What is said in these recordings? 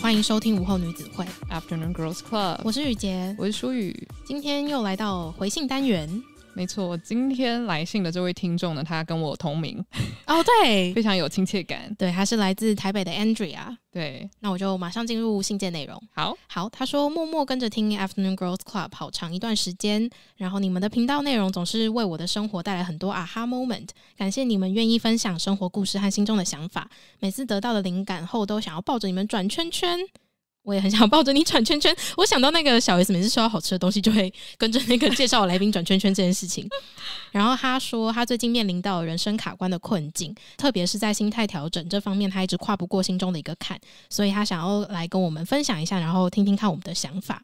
欢迎收听午后女子会 Afternoon Girls Club，我是雨杰，我是舒雨，今天又来到回信单元。没错，今天来信的这位听众呢，他跟我同名哦，对，非常有亲切感。对，他是来自台北的 Andrea。对，那我就马上进入信件内容。好，好，他说默默跟着听 Afternoon g i r l s Club 好长一段时间，然后你们的频道内容总是为我的生活带来很多啊哈 moment。感谢你们愿意分享生活故事和心中的想法，每次得到的灵感后都想要抱着你们转圈圈。我也很想抱着你转圈圈。我想到那个小 S 每次收到好吃的东西，就会跟着那个介绍来宾转圈圈这件事情。然后他说，他最近面临到人生卡关的困境，特别是在心态调整这方面，他一直跨不过心中的一个坎，所以他想要来跟我们分享一下，然后听听看我们的想法。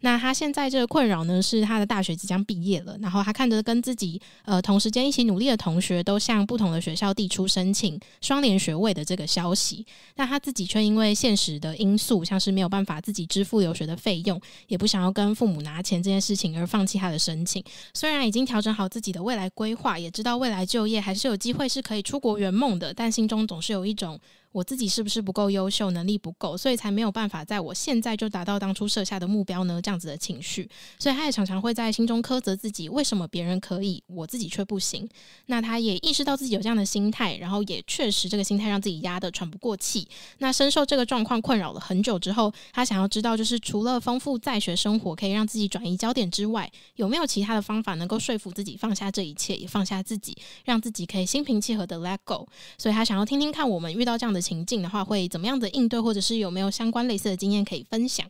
那他现在这个困扰呢，是他的大学即将毕业了，然后他看着跟自己呃同时间一起努力的同学都向不同的学校递出申请双联学位的这个消息，但他自己却因为现实的因素，像是没有办法自己支付留学的费用，也不想要跟父母拿钱这件事情而放弃他的申请。虽然已经调整好自己的未来规划，也知道未来就业还是有机会是可以出国圆梦的，但心中总是有一种。我自己是不是不够优秀，能力不够，所以才没有办法在我现在就达到当初设下的目标呢？这样子的情绪，所以他也常常会在心中苛责自己，为什么别人可以，我自己却不行？那他也意识到自己有这样的心态，然后也确实这个心态让自己压得喘不过气。那深受这个状况困扰了很久之后，他想要知道，就是除了丰富在学生活可以让自己转移焦点之外，有没有其他的方法能够说服自己放下这一切，也放下自己，让自己可以心平气和的 let go。所以他想要听听看，我们遇到这样的。情境的话，会怎么样的应对，或者是有没有相关类似的经验可以分享？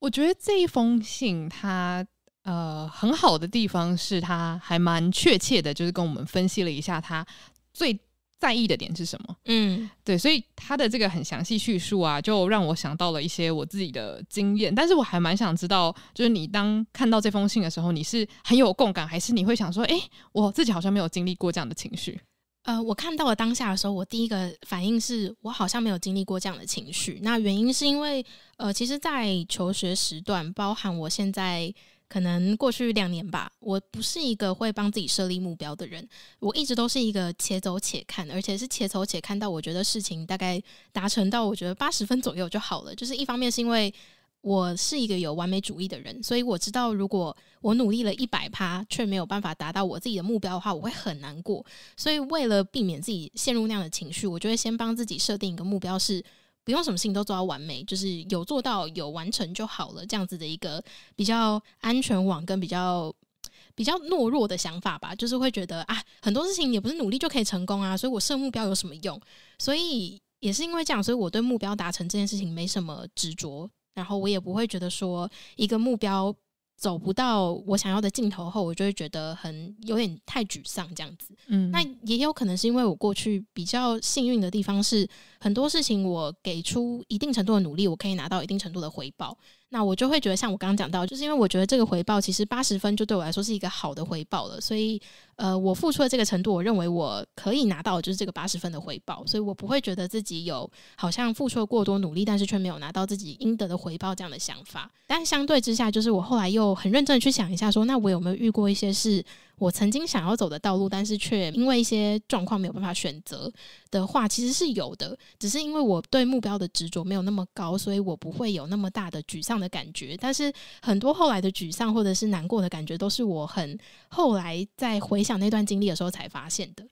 我觉得这一封信，它呃很好的地方是，它还蛮确切的，就是跟我们分析了一下他最在意的点是什么。嗯，对，所以他的这个很详细叙述啊，就让我想到了一些我自己的经验。但是我还蛮想知道，就是你当看到这封信的时候，你是很有共感，还是你会想说，哎，我自己好像没有经历过这样的情绪？呃，我看到了当下的时候，我第一个反应是我好像没有经历过这样的情绪。那原因是因为，呃，其实，在求学时段，包含我现在可能过去两年吧，我不是一个会帮自己设立目标的人，我一直都是一个且走且看，而且是且走且看到我觉得事情大概达成到我觉得八十分左右就好了。就是一方面是因为。我是一个有完美主义的人，所以我知道，如果我努力了一百趴，却没有办法达到我自己的目标的话，我会很难过。所以，为了避免自己陷入那样的情绪，我就会先帮自己设定一个目标，是不用什么事情都做到完美，就是有做到有完成就好了。这样子的一个比较安全网，跟比较比较懦弱的想法吧，就是会觉得啊，很多事情也不是努力就可以成功啊，所以我设目标有什么用？所以也是因为这样，所以我对目标达成这件事情没什么执着。然后我也不会觉得说一个目标走不到我想要的尽头后，我就会觉得很有点太沮丧这样子。嗯，那也有可能是因为我过去比较幸运的地方是。很多事情我给出一定程度的努力，我可以拿到一定程度的回报，那我就会觉得像我刚刚讲到，就是因为我觉得这个回报其实八十分就对我来说是一个好的回报了，所以呃，我付出了这个程度，我认为我可以拿到就是这个八十分的回报，所以我不会觉得自己有好像付出了过多努力，但是却没有拿到自己应得的回报这样的想法。但相对之下，就是我后来又很认真去想一下，说那我有没有遇过一些事？我曾经想要走的道路，但是却因为一些状况没有办法选择的话，其实是有的。只是因为我对目标的执着没有那么高，所以我不会有那么大的沮丧的感觉。但是很多后来的沮丧或者是难过的感觉，都是我很后来在回想那段经历的时候才发现的。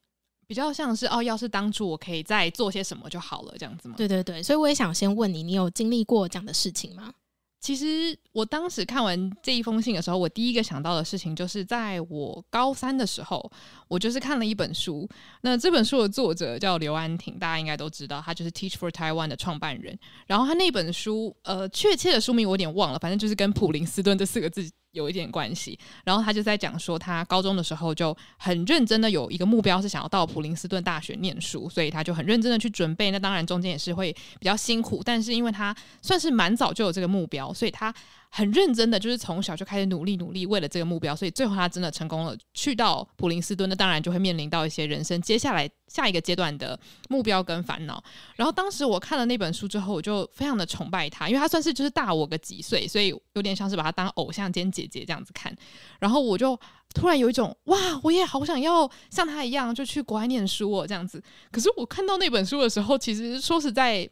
比较像是哦，要是当初我可以再做些什么就好了，这样子吗？对对对，所以我也想先问你，你有经历过这样的事情吗？其实我当时看完这一封信的时候，我第一个想到的事情就是，在我高三的时候，我就是看了一本书。那这本书的作者叫刘安婷，大家应该都知道，他就是 Teach for Taiwan 的创办人。然后他那本书，呃，确切的书名我有点忘了，反正就是跟普林斯顿这四个字。有一点关系，然后他就在讲说，他高中的时候就很认真的有一个目标，是想要到普林斯顿大学念书，所以他就很认真的去准备。那当然中间也是会比较辛苦，但是因为他算是蛮早就有这个目标，所以他。很认真的，就是从小就开始努力努力，为了这个目标，所以最后他真的成功了，去到普林斯顿，那当然就会面临到一些人生接下来下一个阶段的目标跟烦恼。然后当时我看了那本书之后，我就非常的崇拜他，因为他算是就是大我个几岁，所以有点像是把他当偶像兼姐姐这样子看。然后我就突然有一种哇，我也好想要像他一样就去国外念书哦这样子。可是我看到那本书的时候，其实说实在。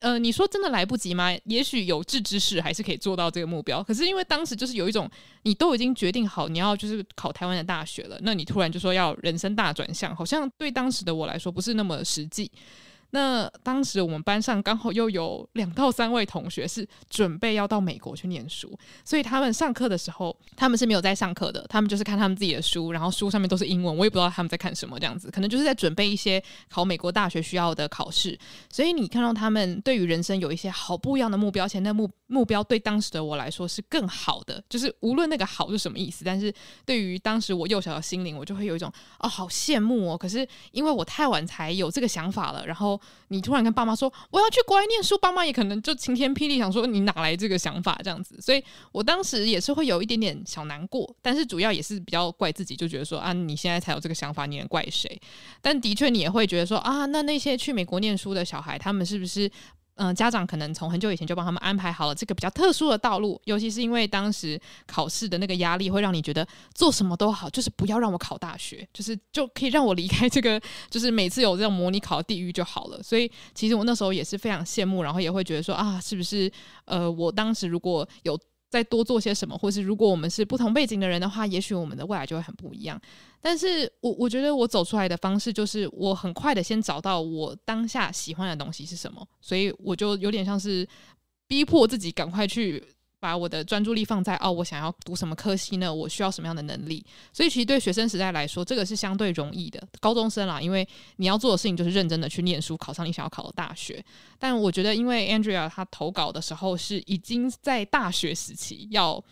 呃，你说真的来不及吗？也许有志之士还是可以做到这个目标。可是因为当时就是有一种，你都已经决定好你要就是考台湾的大学了，那你突然就说要人生大转向，好像对当时的我来说不是那么实际。那当时我们班上刚好又有两到三位同学是准备要到美国去念书，所以他们上课的时候，他们是没有在上课的，他们就是看他们自己的书，然后书上面都是英文，我也不知道他们在看什么，这样子可能就是在准备一些考美国大学需要的考试。所以你看到他们对于人生有一些好不一样的目标，且那目目标对当时的我来说是更好的，就是无论那个好是什么意思，但是对于当时我幼小的心灵，我就会有一种哦好羡慕哦。可是因为我太晚才有这个想法了，然后。你突然跟爸妈说我要去国外念书，爸妈也可能就晴天霹雳，想说你哪来这个想法这样子，所以我当时也是会有一点点小难过，但是主要也是比较怪自己，就觉得说啊你现在才有这个想法，你能怪谁？但的确你也会觉得说啊，那那些去美国念书的小孩，他们是不是？嗯，家长可能从很久以前就帮他们安排好了这个比较特殊的道路，尤其是因为当时考试的那个压力，会让你觉得做什么都好，就是不要让我考大学，就是就可以让我离开这个，就是每次有这种模拟考的地狱就好了。所以其实我那时候也是非常羡慕，然后也会觉得说啊，是不是呃，我当时如果有。再多做些什么，或是如果我们是不同背景的人的话，也许我们的未来就会很不一样。但是我我觉得我走出来的方式，就是我很快的先找到我当下喜欢的东西是什么，所以我就有点像是逼迫自己赶快去。把我的专注力放在哦，我想要读什么科系呢？我需要什么样的能力？所以其实对学生时代来说，这个是相对容易的。高中生啦，因为你要做的事情就是认真的去念书，考上你想要考的大学。但我觉得，因为 Andrea 他投稿的时候是已经在大学时期，要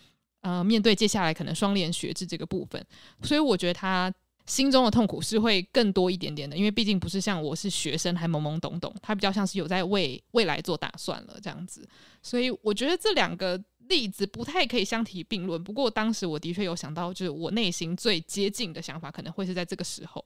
呃面对接下来可能双联学制这个部分，所以我觉得他心中的痛苦是会更多一点点的。因为毕竟不是像我是学生还懵懵懂懂，他比较像是有在为未来做打算了这样子。所以我觉得这两个。例子不太可以相提并论，不过当时我的确有想到，就是我内心最接近的想法，可能会是在这个时候。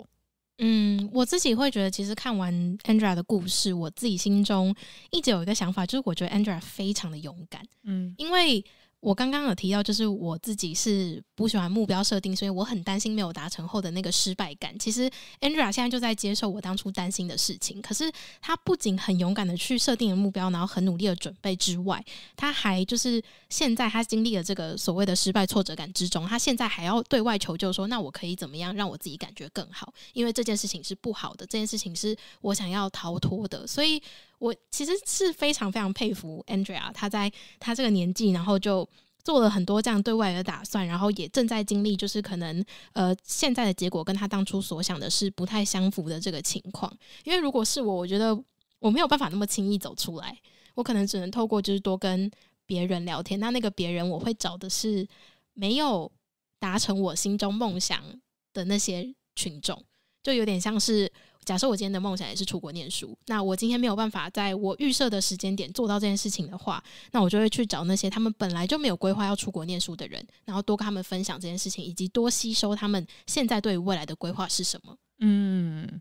嗯，我自己会觉得，其实看完 Andrea 的故事，我自己心中一直有一个想法，就是我觉得 Andrea 非常的勇敢。嗯，因为。我刚刚有提到，就是我自己是不喜欢目标设定，所以我很担心没有达成后的那个失败感。其实 a n d r e a 现在就在接受我当初担心的事情。可是，他不仅很勇敢的去设定了目标，然后很努力的准备之外，他还就是现在他经历了这个所谓的失败挫折感之中，他现在还要对外求救，说：“那我可以怎么样让我自己感觉更好？因为这件事情是不好的，这件事情是我想要逃脱的。”所以。我其实是非常非常佩服 Andrea，他在他这个年纪，然后就做了很多这样对外的打算，然后也正在经历，就是可能呃现在的结果跟他当初所想的是不太相符的这个情况。因为如果是我，我觉得我没有办法那么轻易走出来，我可能只能透过就是多跟别人聊天。那那个别人，我会找的是没有达成我心中梦想的那些群众，就有点像是。假设我今天的梦想也是出国念书，那我今天没有办法在我预设的时间点做到这件事情的话，那我就会去找那些他们本来就没有规划要出国念书的人，然后多跟他们分享这件事情，以及多吸收他们现在对于未来的规划是什么。嗯。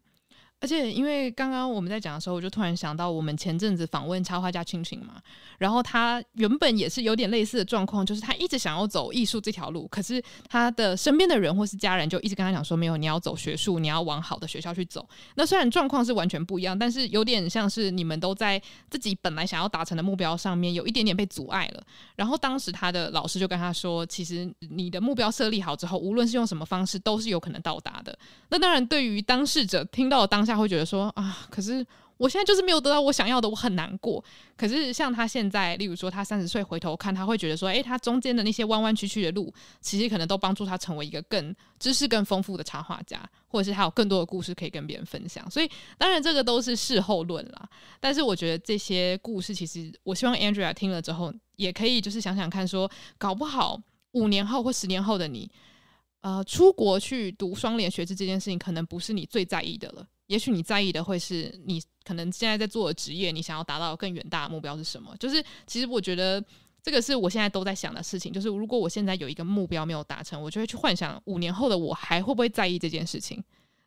而且因为刚刚我们在讲的时候，我就突然想到，我们前阵子访问插画家青青嘛，然后他原本也是有点类似的状况，就是他一直想要走艺术这条路，可是他的身边的人或是家人就一直跟他讲说，没有，你要走学术，你要往好的学校去走。那虽然状况是完全不一样，但是有点像是你们都在自己本来想要达成的目标上面有一点点被阻碍了。然后当时他的老师就跟他说，其实你的目标设立好之后，无论是用什么方式，都是有可能到达的。那当然，对于当事者听到当。他会觉得说啊，可是我现在就是没有得到我想要的，我很难过。可是像他现在，例如说他三十岁回头看，他会觉得说，诶，他中间的那些弯弯曲曲的路，其实可能都帮助他成为一个更知识更丰富的插画家，或者是他有更多的故事可以跟别人分享。所以当然这个都是事后论啦。但是我觉得这些故事，其实我希望 Andrea 听了之后也可以就是想想看，说搞不好五年后或十年后的你，呃，出国去读双联学制这件事情，可能不是你最在意的了。也许你在意的会是你可能现在在做的职业，你想要达到更远大的目标是什么？就是其实我觉得这个是我现在都在想的事情。就是如果我现在有一个目标没有达成，我就会去幻想五年后的我还会不会在意这件事情。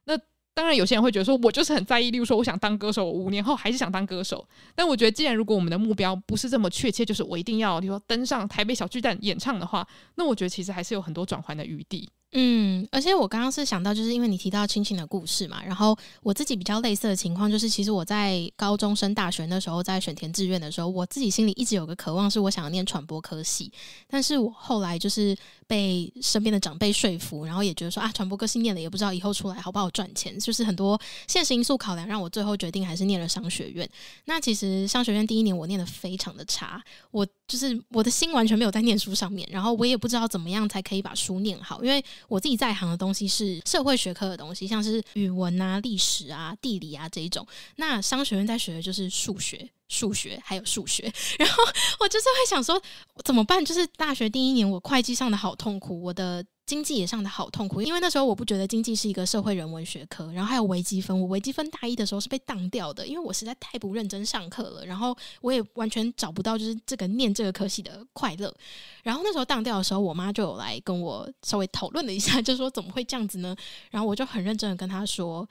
那当然，有些人会觉得说，我就是很在意。例如说，我想当歌手，五年后还是想当歌手。但我觉得，既然如果我们的目标不是这么确切，就是我一定要，比如说登上台北小巨蛋演唱的话，那我觉得其实还是有很多转换的余地。嗯，而且我刚刚是想到，就是因为你提到亲情的故事嘛，然后我自己比较类似的情况，就是其实我在高中升大学那时候在选填志愿的时候，我自己心里一直有个渴望，是我想要念传播科系，但是我后来就是被身边的长辈说服，然后也觉得说啊，传播科系念了也不知道以后出来好不好赚钱，就是很多现实因素考量，让我最后决定还是念了商学院。那其实商学院第一年我念的非常的差，我。就是我的心完全没有在念书上面，然后我也不知道怎么样才可以把书念好，因为我自己在行的东西是社会学科的东西，像是语文啊、历史啊、地理啊这一种。那商学院在学的就是数学、数学还有数学，然后我就是会想说怎么办？就是大学第一年我会计上的好痛苦，我的。经济也上的好痛苦，因为那时候我不觉得经济是一个社会人文学科，然后还有微积分，我微积分大一的时候是被当掉的，因为我实在太不认真上课了，然后我也完全找不到就是这个念这个科系的快乐，然后那时候当掉的时候，我妈就有来跟我稍微讨论了一下，就说怎么会这样子呢？然后我就很认真的跟她说，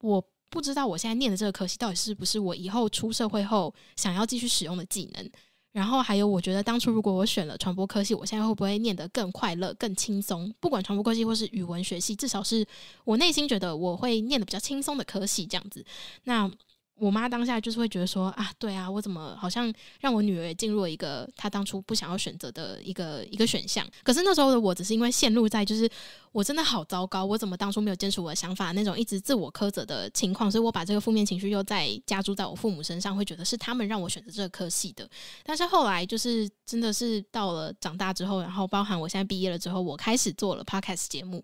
我不知道我现在念的这个科系到底是不是我以后出社会后想要继续使用的技能。然后还有，我觉得当初如果我选了传播科系，我现在会不会念得更快乐、更轻松？不管传播科系或是语文学系，至少是我内心觉得我会念得比较轻松的科系这样子。那我妈当下就是会觉得说啊，对啊，我怎么好像让我女儿进入了一个她当初不想要选择的一个一个选项？可是那时候的我，只是因为陷入在就是我真的好糟糕，我怎么当初没有坚持我的想法那种一直自我苛责的情况，所以我把这个负面情绪又再加注在我父母身上，会觉得是他们让我选择这个科系的。但是后来就是真的是到了长大之后，然后包含我现在毕业了之后，我开始做了 podcast 节目。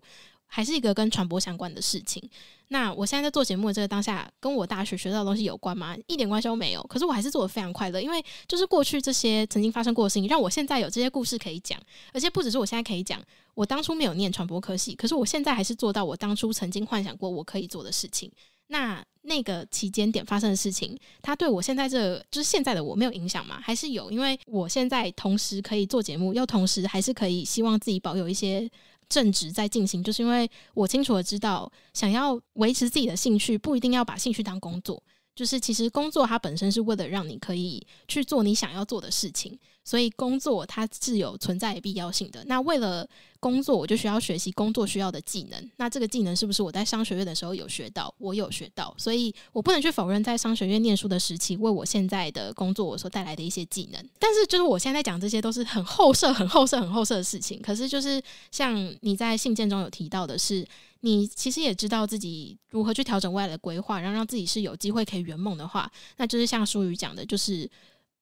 还是一个跟传播相关的事情。那我现在在做节目这个当下，跟我大学学到的东西有关吗？一点关系都没有。可是我还是做的非常快乐，因为就是过去这些曾经发生过的事情，让我现在有这些故事可以讲。而且不只是我现在可以讲，我当初没有念传播科系，可是我现在还是做到我当初曾经幻想过我可以做的事情。那那个期间点发生的事情，它对我现在这就是现在的我没有影响吗？还是有？因为我现在同时可以做节目，又同时还是可以希望自己保有一些。正直在进行，就是因为我清楚的知道，想要维持自己的兴趣，不一定要把兴趣当工作。就是其实工作它本身是为了让你可以去做你想要做的事情。所以工作它是有存在必要性的。那为了工作，我就需要学习工作需要的技能。那这个技能是不是我在商学院的时候有学到？我有学到，所以我不能去否认在商学院念书的时期为我现在的工作我所带来的一些技能。但是就是我现在讲这些都是很后设、很后设、很后设的事情。可是就是像你在信件中有提到的是，你其实也知道自己如何去调整未来的规划，然后让自己是有机会可以圆梦的话，那就是像淑宇讲的，就是。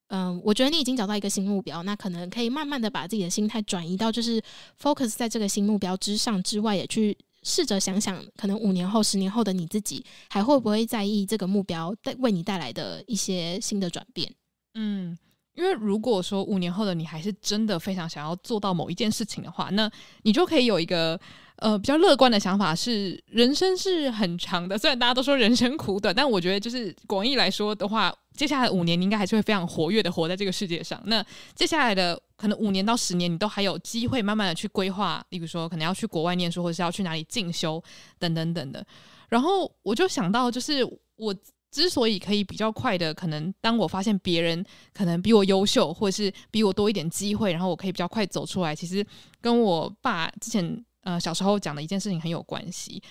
嗯，我觉得你已经找到一个新目标，那可能可以慢慢的把自己的心态转移到，就是 focus 在这个新目标之上之外，也去试着想想，可能五年后、十年后的你自己还会不会在意这个目标带为你带来的一些新的转变？嗯，因为如果说五年后的你还是真的非常想要做到某一件事情的话，那你就可以有一个呃比较乐观的想法，是人生是很长的，虽然大家都说人生苦短，但我觉得就是广义来说的话。接下来五年，你应该还是会非常活跃的活在这个世界上。那接下来的可能五年到十年，你都还有机会慢慢的去规划，例如说可能要去国外念书，或者是要去哪里进修等等等的。然后我就想到，就是我之所以可以比较快的，可能当我发现别人可能比我优秀，或者是比我多一点机会，然后我可以比较快走出来，其实跟我爸之前呃小时候讲的一件事情很有关系。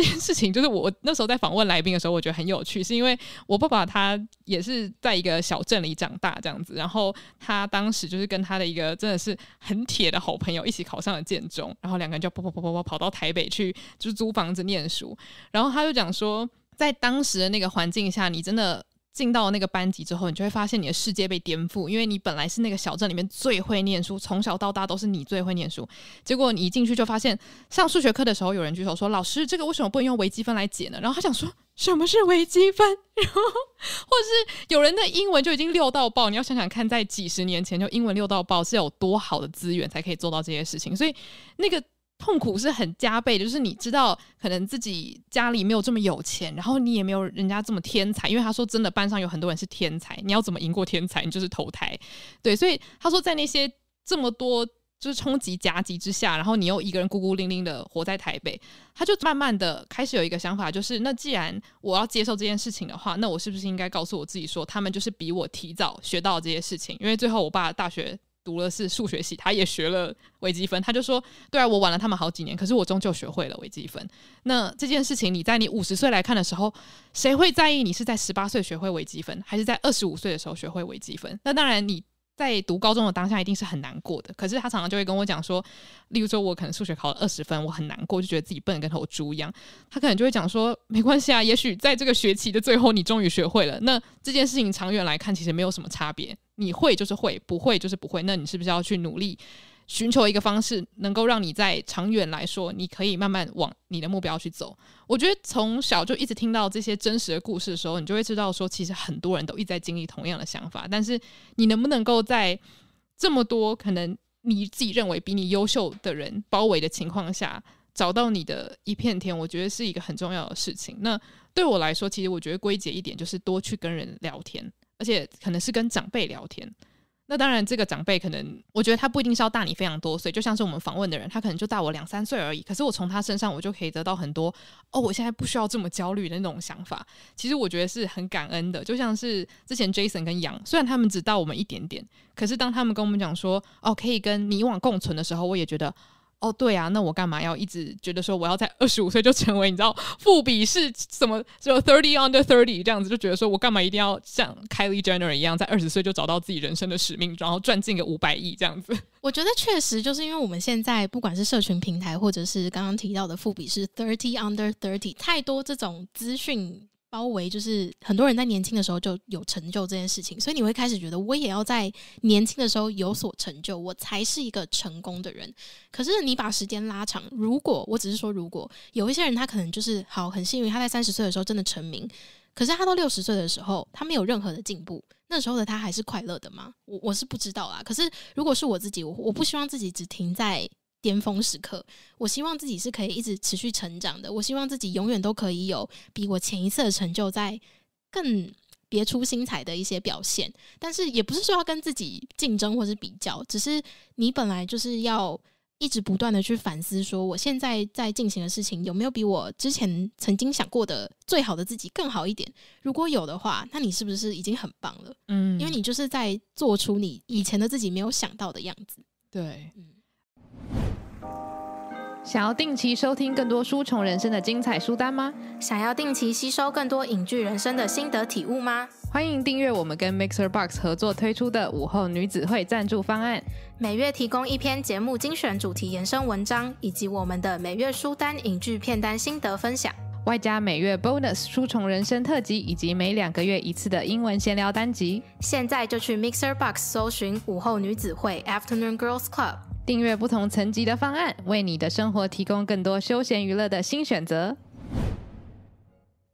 这件事情就是我那时候在访问来宾的时候，我觉得很有趣，是因为我爸爸他也是在一个小镇里长大这样子，然后他当时就是跟他的一个真的是很铁的好朋友一起考上了建中，然后两个人就跑跑跑跑跑跑到台北去，就是租房子念书，然后他就讲说，在当时的那个环境下，你真的。进到那个班级之后，你就会发现你的世界被颠覆，因为你本来是那个小镇里面最会念书，从小到大都是你最会念书。结果你一进去就发现，上数学课的时候有人举手说：“老师，这个为什么不能用微积分来解呢？”然后他想说：“什么是微积分？”然后，或是有人的英文就已经六到爆，你要想想看，在几十年前就英文六到爆是有多好的资源才可以做到这些事情，所以那个。痛苦是很加倍的，就是你知道，可能自己家里没有这么有钱，然后你也没有人家这么天才。因为他说真的，班上有很多人是天才，你要怎么赢过天才？你就是投胎。对，所以他说，在那些这么多就是冲击夹击之下，然后你又一个人孤孤零零的活在台北，他就慢慢的开始有一个想法，就是那既然我要接受这件事情的话，那我是不是应该告诉我自己说，他们就是比我提早学到这些事情？因为最后我爸大学。读了是数学系，他也学了微积分，他就说：“对啊，我晚了他们好几年，可是我终究学会了微积分。”那这件事情，你在你五十岁来看的时候，谁会在意你是在十八岁学会微积分，还是在二十五岁的时候学会微积分？那当然，你在读高中的当下一定是很难过的。可是他常常就会跟我讲说：“例如说我可能数学考了二十分，我很难过，就觉得自己笨跟头猪一样。”他可能就会讲说：“没关系啊，也许在这个学期的最后，你终于学会了。”那这件事情长远来看，其实没有什么差别。你会就是会，不会就是不会。那你是不是要去努力，寻求一个方式，能够让你在长远来说，你可以慢慢往你的目标去走？我觉得从小就一直听到这些真实的故事的时候，你就会知道说，其实很多人都一在经历同样的想法。但是你能不能够在这么多可能你自己认为比你优秀的人包围的情况下，找到你的一片天？我觉得是一个很重要的事情。那对我来说，其实我觉得归结一点就是多去跟人聊天。而且可能是跟长辈聊天，那当然这个长辈可能，我觉得他不一定是要大你非常多岁，就像是我们访问的人，他可能就大我两三岁而已。可是我从他身上，我就可以得到很多哦，我现在不需要这么焦虑的那种想法。其实我觉得是很感恩的，就像是之前 Jason 跟杨，虽然他们只大我们一点点，可是当他们跟我们讲说哦，可以跟你往共存的时候，我也觉得。哦，对啊，那我干嘛要一直觉得说我要在二十五岁就成为你知道富比是什么？就 thirty under thirty 这样子，就觉得说我干嘛一定要像 Kylie Jenner 一样，在二十岁就找到自己人生的使命，然后赚进个五百亿这样子？我觉得确实就是因为我们现在不管是社群平台，或者是刚刚提到的富比是 thirty under thirty，太多这种资讯。包围就是很多人在年轻的时候就有成就这件事情，所以你会开始觉得我也要在年轻的时候有所成就，我才是一个成功的人。可是你把时间拉长，如果我只是说，如果有一些人他可能就是好很幸运，他在三十岁的时候真的成名，可是他到六十岁的时候他没有任何的进步，那时候的他还是快乐的吗？我我是不知道啊。可是如果是我自己，我我不希望自己只停在。巅峰时刻，我希望自己是可以一直持续成长的。我希望自己永远都可以有比我前一次的成就在更别出心裁的一些表现。但是也不是说要跟自己竞争或是比较，只是你本来就是要一直不断的去反思，说我现在在进行的事情有没有比我之前曾经想过的最好的自己更好一点？如果有的话，那你是不是已经很棒了？嗯，因为你就是在做出你以前的自己没有想到的样子。对，嗯。想要定期收听更多书虫人生的精彩书单吗？想要定期吸收更多影剧人生的心得体悟吗？欢迎订阅我们跟 Mixer Box 合作推出的午后女子会赞助方案，每月提供一篇节目精选主题延伸文章，以及我们的每月书单、影剧片单心得分享，外加每月 Bonus 书虫人生特辑，以及每两个月一次的英文闲聊单集。现在就去 Mixer Box 搜寻午后女子会 ”（Afternoon Girls Club）。订阅不同层级的方案，为你的生活提供更多休闲娱乐的新选择。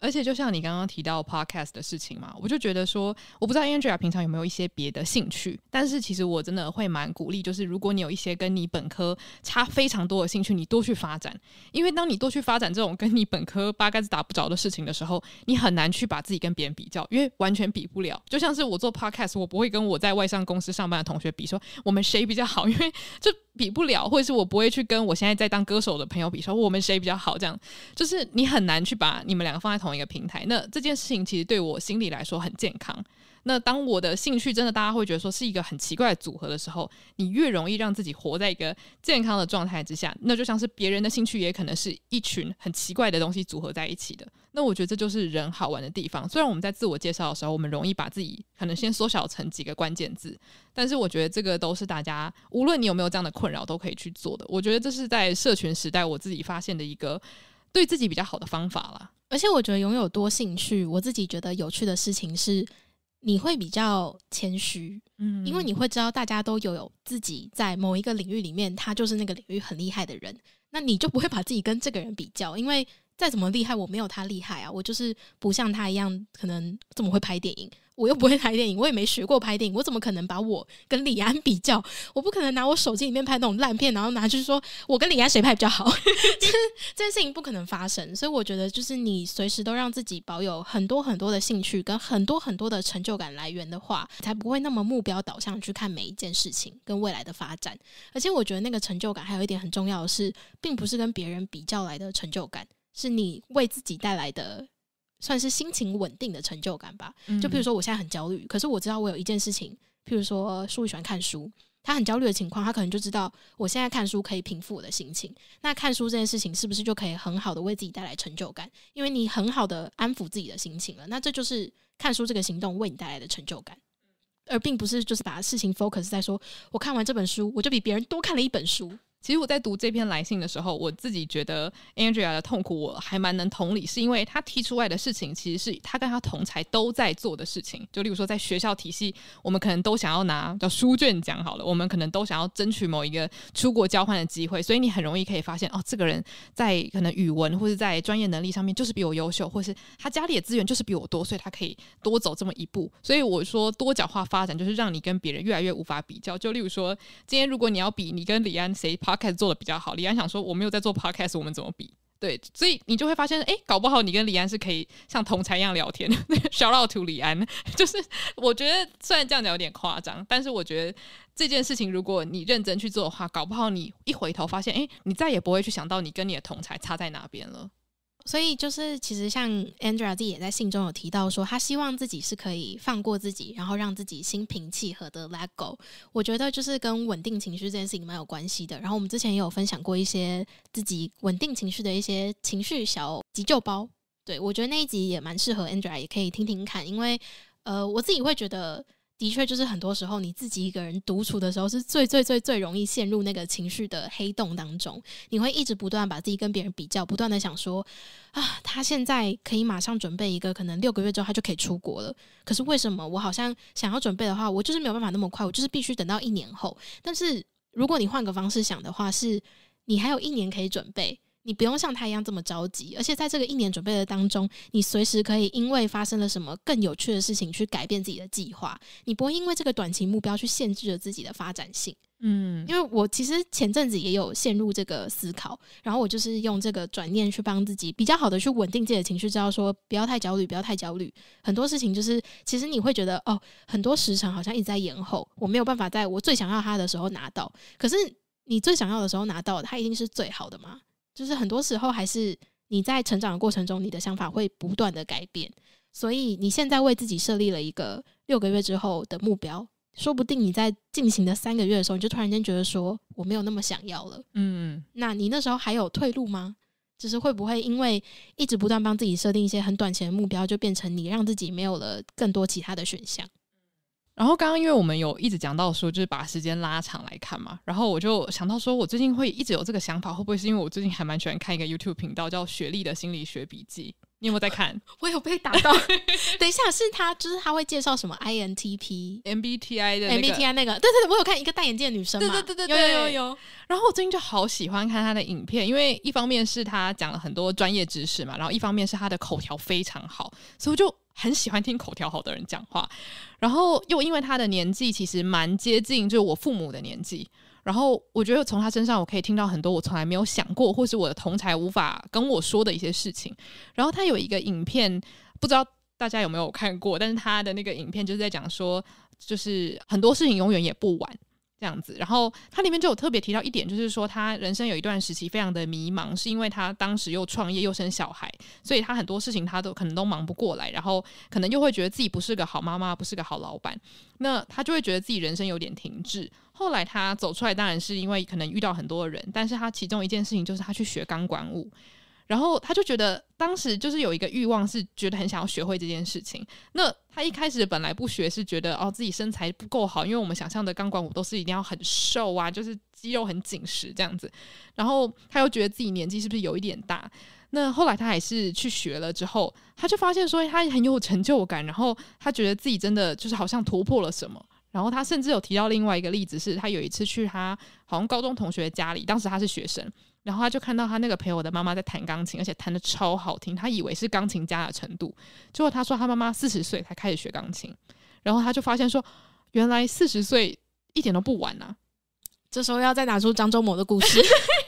而且就像你刚刚提到 podcast 的事情嘛，我就觉得说，我不知道 a n g e a 平常有没有一些别的兴趣，但是其实我真的会蛮鼓励，就是如果你有一些跟你本科差非常多的兴趣，你多去发展，因为当你多去发展这种跟你本科八竿子打不着的事情的时候，你很难去把自己跟别人比较，因为完全比不了。就像是我做 podcast，我不会跟我在外商公司上班的同学比，说我们谁比较好，因为就比不了；或者是我不会去跟我现在在当歌手的朋友比，说我们谁比较好，这样就是你很难去把你们两个放在同一个平台，那这件事情其实对我心理来说很健康。那当我的兴趣真的，大家会觉得说是一个很奇怪组合的时候，你越容易让自己活在一个健康的状态之下。那就像是别人的兴趣，也可能是一群很奇怪的东西组合在一起的。那我觉得这就是人好玩的地方。虽然我们在自我介绍的时候，我们容易把自己可能先缩小成几个关键字，但是我觉得这个都是大家无论你有没有这样的困扰，都可以去做的。我觉得这是在社群时代，我自己发现的一个。对自己比较好的方法啦，而且我觉得拥有多兴趣，我自己觉得有趣的事情是，你会比较谦虚，嗯，因为你会知道大家都有有自己在某一个领域里面，他就是那个领域很厉害的人，那你就不会把自己跟这个人比较，因为。再怎么厉害，我没有他厉害啊！我就是不像他一样，可能怎么会拍电影？我又不会拍电影，我也没学过拍电影，我怎么可能把我跟李安比较？我不可能拿我手机里面拍那种烂片，然后拿去说我跟李安谁拍比较好？这 这件事情不可能发生。所以我觉得，就是你随时都让自己保有很多很多的兴趣，跟很多很多的成就感来源的话，才不会那么目标导向去看每一件事情跟未来的发展。而且，我觉得那个成就感还有一点很重要的是，并不是跟别人比较来的成就感。是你为自己带来的，算是心情稳定的成就感吧。就比如说，我现在很焦虑，可是我知道我有一件事情，譬如说，数学看书。他很焦虑的情况，他可能就知道我现在看书可以平复我的心情。那看书这件事情是不是就可以很好的为自己带来成就感？因为你很好的安抚自己的心情了。那这就是看书这个行动为你带来的成就感，而并不是就是把事情 focus 在说，我看完这本书，我就比别人多看了一本书。其实我在读这篇来信的时候，我自己觉得 Andrea 的痛苦我还蛮能同理，是因为他提出来的事情，其实是他跟他同才都在做的事情。就例如说，在学校体系，我们可能都想要拿叫书卷奖好了，我们可能都想要争取某一个出国交换的机会，所以你很容易可以发现，哦，这个人在可能语文或者在专业能力上面就是比我优秀，或是他家里的资源就是比我多，所以他可以多走这么一步。所以我说多角化发展就是让你跟别人越来越无法比较。就例如说，今天如果你要比你跟李安谁跑。Podcast 做的比较好，李安想说我没有在做 Podcast，我们怎么比？对，所以你就会发现，哎，搞不好你跟李安是可以像同才一样聊天。小老土李安，就是我觉得虽然这样讲有点夸张，但是我觉得这件事情如果你认真去做的话，搞不好你一回头发现，哎，你再也不会去想到你跟你的同才差在哪边了。所以就是，其实像 Andrea 自己也在信中有提到说，他希望自己是可以放过自己，然后让自己心平气和的 let go。我觉得就是跟稳定情绪这件事情蛮有关系的。然后我们之前也有分享过一些自己稳定情绪的一些情绪小急救包。对我觉得那一集也蛮适合 Andrea 也可以听听看，因为呃，我自己会觉得。的确，就是很多时候你自己一个人独处的时候，是最最最最容易陷入那个情绪的黑洞当中。你会一直不断把自己跟别人比较，不断的想说：啊，他现在可以马上准备一个，可能六个月之后他就可以出国了。可是为什么我好像想要准备的话，我就是没有办法那么快，我就是必须等到一年后。但是如果你换个方式想的话，是你还有一年可以准备。你不用像他一样这么着急，而且在这个一年准备的当中，你随时可以因为发生了什么更有趣的事情去改变自己的计划。你不会因为这个短期目标去限制了自己的发展性。嗯，因为我其实前阵子也有陷入这个思考，然后我就是用这个转念去帮自己比较好的去稳定自己的情绪，知道说不要太焦虑，不要太焦虑。很多事情就是其实你会觉得哦，很多时长好像一直在延后，我没有办法在我最想要他的时候拿到。可是你最想要的时候拿到，它一定是最好的吗？就是很多时候，还是你在成长的过程中，你的想法会不断的改变。所以你现在为自己设立了一个六个月之后的目标，说不定你在进行的三个月的时候，你就突然间觉得说我没有那么想要了。嗯，那你那时候还有退路吗？就是会不会因为一直不断帮自己设定一些很短期的目标，就变成你让自己没有了更多其他的选项？然后刚刚因为我们有一直讲到说，就是把时间拉长来看嘛，然后我就想到说，我最近会一直有这个想法，会不会是因为我最近还蛮喜欢看一个 YouTube 频道叫“雪莉的心理学笔记”，你有没有在看？我有被打到。等一下是他，就是他会介绍什么 INTP、MBTI 的 MBTI 那个，但是我有看一个戴眼镜的女生，对对对对，有有有。然后我最近就好喜欢看他的影片，因为一方面是他讲了很多专业知识嘛，然后一方面是他的口条非常好，所以我就。很喜欢听口条好的人讲话，然后又因为他的年纪其实蛮接近，就是我父母的年纪。然后我觉得从他身上我可以听到很多我从来没有想过，或是我的同才无法跟我说的一些事情。然后他有一个影片，不知道大家有没有看过？但是他的那个影片就是在讲说，就是很多事情永远也不晚。这样子，然后他里面就有特别提到一点，就是说他人生有一段时期非常的迷茫，是因为他当时又创业又生小孩，所以他很多事情他都可能都忙不过来，然后可能又会觉得自己不是个好妈妈，不是个好老板，那他就会觉得自己人生有点停滞。后来他走出来，当然是因为可能遇到很多人，但是他其中一件事情就是他去学钢管舞。然后他就觉得，当时就是有一个欲望，是觉得很想要学会这件事情。那他一开始本来不学，是觉得哦自己身材不够好，因为我们想象的钢管舞都是一定要很瘦啊，就是肌肉很紧实这样子。然后他又觉得自己年纪是不是有一点大？那后来他还是去学了之后，他就发现说他很有成就感，然后他觉得自己真的就是好像突破了什么。然后他甚至有提到另外一个例子，是他有一次去他好像高中同学家里，当时他是学生，然后他就看到他那个朋友的妈妈在弹钢琴，而且弹的超好听，他以为是钢琴家的程度。结果他说他妈妈四十岁才开始学钢琴，然后他就发现说原来四十岁一点都不晚啊。这时候要再拿出张忠谋的故事，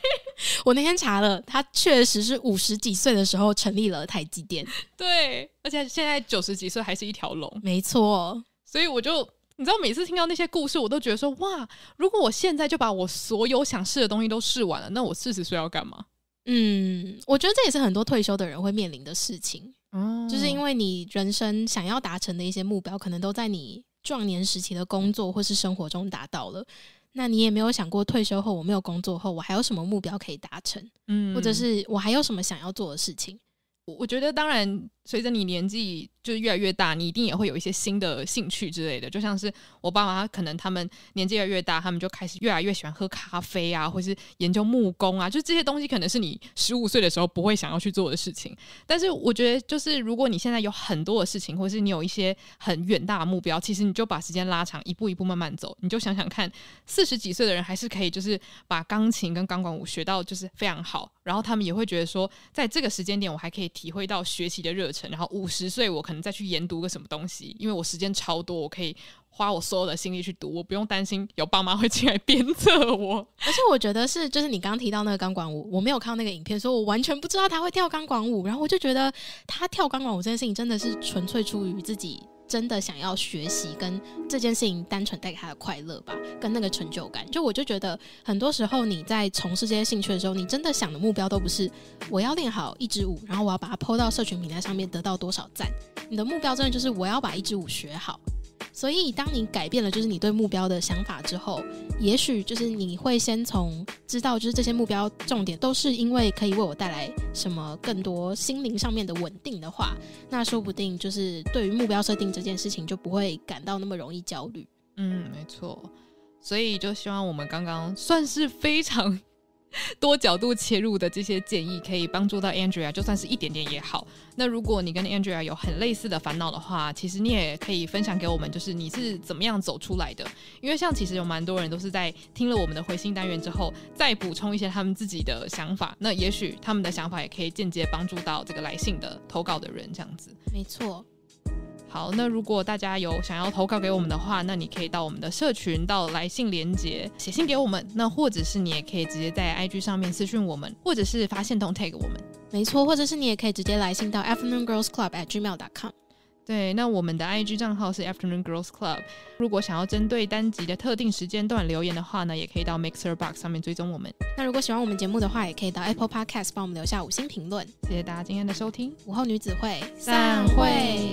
我那天查了，他确实是五十几岁的时候成立了台积电，对，而且现在九十几岁还是一条龙，没错，所以我就。你知道，每次听到那些故事，我都觉得说：“哇，如果我现在就把我所有想试的东西都试完了，那我四十岁要干嘛？”嗯，我觉得这也是很多退休的人会面临的事情。哦，就是因为你人生想要达成的一些目标，可能都在你壮年时期的工作或是生活中达到了。那你也没有想过，退休后我没有工作后，我还有什么目标可以达成？嗯，或者是我还有什么想要做的事情？我我觉得当然。随着你年纪就是越来越大，你一定也会有一些新的兴趣之类的。就像是我爸妈，可能他们年纪越来越大，他们就开始越来越喜欢喝咖啡啊，或是研究木工啊。就这些东西，可能是你十五岁的时候不会想要去做的事情。但是我觉得，就是如果你现在有很多的事情，或是你有一些很远大的目标，其实你就把时间拉长，一步一步慢慢走。你就想想看，四十几岁的人还是可以就是把钢琴跟钢管舞学到就是非常好，然后他们也会觉得说，在这个时间点，我还可以体会到学习的热情。然后五十岁，我可能再去研读个什么东西，因为我时间超多，我可以花我所有的心力去读，我不用担心有爸妈会进来鞭策我。而且我觉得是，就是你刚刚提到那个钢管舞，我没有看那个影片，所以我完全不知道他会跳钢管舞，然后我就觉得他跳钢管舞这件事情真的是纯粹出于自己。真的想要学习跟这件事情单纯带给他的快乐吧，跟那个成就感。就我就觉得很多时候你在从事这些兴趣的时候，你真的想的目标都不是我要练好一支舞，然后我要把它抛到社群平台上面得到多少赞。你的目标真的就是我要把一支舞学好。所以，当你改变了就是你对目标的想法之后，也许就是你会先从知道就是这些目标重点都是因为可以为我带来什么更多心灵上面的稳定的话，那说不定就是对于目标设定这件事情就不会感到那么容易焦虑。嗯，没错。所以，就希望我们刚刚算是非常。多角度切入的这些建议，可以帮助到 Andrea，就算是一点点也好。那如果你跟 Andrea 有很类似的烦恼的话，其实你也可以分享给我们，就是你是怎么样走出来的。因为像其实有蛮多人都是在听了我们的回信单元之后，再补充一些他们自己的想法。那也许他们的想法也可以间接帮助到这个来信的投稿的人，这样子。没错。好，那如果大家有想要投稿给我们的话，那你可以到我们的社群到来信连接写信给我们，那或者是你也可以直接在 IG 上面私讯我们，或者是发线通 tag 我们。没错，或者是你也可以直接来信到 afternoon girls club at gmail.com。对，那我们的 IG 账号是 afternoon girls club。如果想要针对单集的特定时间段留言的话呢，也可以到 mixer box 上面追踪我们。那如果喜欢我们节目的话，也可以到 Apple Podcast 帮我们留下五星评论。谢谢大家今天的收听，午后女子会散会。